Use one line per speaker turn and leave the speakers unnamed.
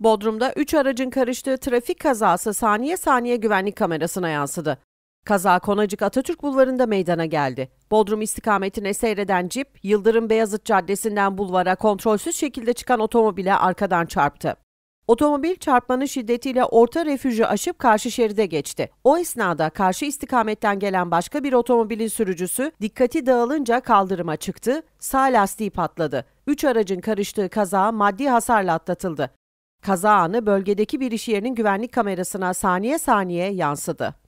Bodrum'da 3 aracın karıştığı trafik kazası saniye saniye güvenlik kamerasına yansıdı. Kaza Konacık Atatürk Bulvarı'nda meydana geldi. Bodrum istikametine seyreden cip, Yıldırım Beyazıt Caddesi'nden bulvara kontrolsüz şekilde çıkan otomobile arkadan çarptı. Otomobil çarpmanın şiddetiyle orta refüji aşıp karşı şeride geçti. O esnada karşı istikametten gelen başka bir otomobilin sürücüsü dikkati dağılınca kaldırıma çıktı, sağ lastiği patladı. Üç aracın karıştığı kaza maddi hasarla atlatıldı. Kaza anı bölgedeki bir iş yerinin güvenlik kamerasına saniye saniye yansıdı.